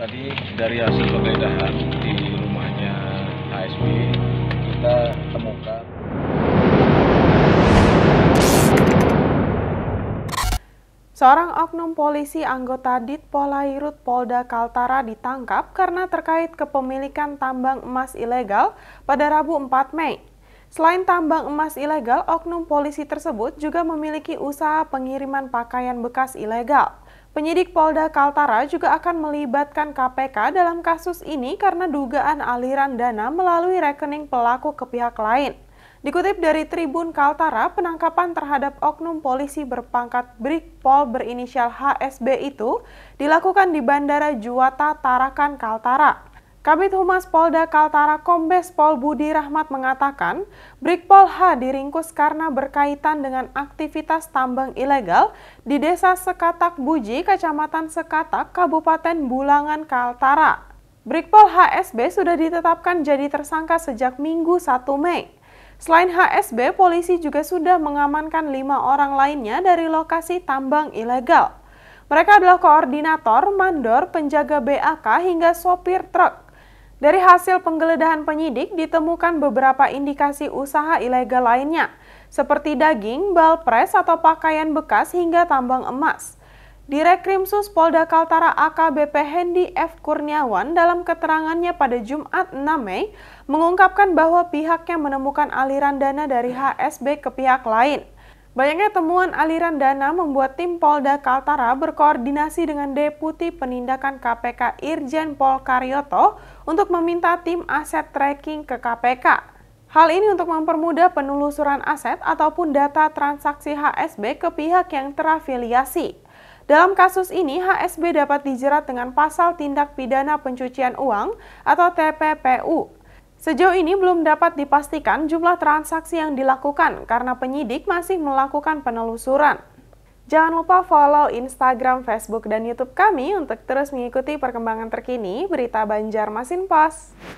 tadi dari hasil penggeledahan di rumahnya HSB kita temukan Seorang oknum polisi anggota Ditpolairut Polda Kaltara ditangkap karena terkait kepemilikan tambang emas ilegal pada Rabu 4 Mei. Selain tambang emas ilegal, oknum polisi tersebut juga memiliki usaha pengiriman pakaian bekas ilegal. Penyidik Polda Kaltara juga akan melibatkan KPK dalam kasus ini karena dugaan aliran dana melalui rekening pelaku ke pihak lain. Dikutip dari Tribun Kaltara, penangkapan terhadap oknum polisi berpangkat Brigpol berinisial HSB itu dilakukan di Bandara Juwata Tarakan Kaltara. Kabit Humas Polda Kaltara Kombes Pol Budi Rahmat mengatakan, Brigpol H diringkus karena berkaitan dengan aktivitas tambang ilegal di Desa Sekatak Buji, Kecamatan Sekatak, Kabupaten Bulangan, Kaltara. Brigpol HSB sudah ditetapkan jadi tersangka sejak Minggu 1 Mei. Selain HSB, polisi juga sudah mengamankan lima orang lainnya dari lokasi tambang ilegal. Mereka adalah koordinator, mandor, penjaga BAK, hingga sopir truk. Dari hasil penggeledahan penyidik ditemukan beberapa indikasi usaha ilegal lainnya, seperti daging, balpres atau pakaian bekas hingga tambang emas. Direkrimsus Polda Kaltara AKBP Hendi F. Kurniawan dalam keterangannya pada Jumat 6 Mei mengungkapkan bahwa pihaknya menemukan aliran dana dari HSB ke pihak lain. Banyaknya temuan aliran dana membuat tim Polda Kaltara berkoordinasi dengan Deputi Penindakan KPK Irjen Pol Karyoto untuk meminta tim aset tracking ke KPK. Hal ini untuk mempermudah penelusuran aset ataupun data transaksi HSB ke pihak yang terafiliasi. Dalam kasus ini, HSB dapat dijerat dengan pasal tindak pidana pencucian uang atau TPPU Sejauh ini belum dapat dipastikan jumlah transaksi yang dilakukan karena penyidik masih melakukan penelusuran. Jangan lupa follow Instagram, Facebook, dan YouTube kami untuk terus mengikuti perkembangan terkini berita Banjarmasin Pos.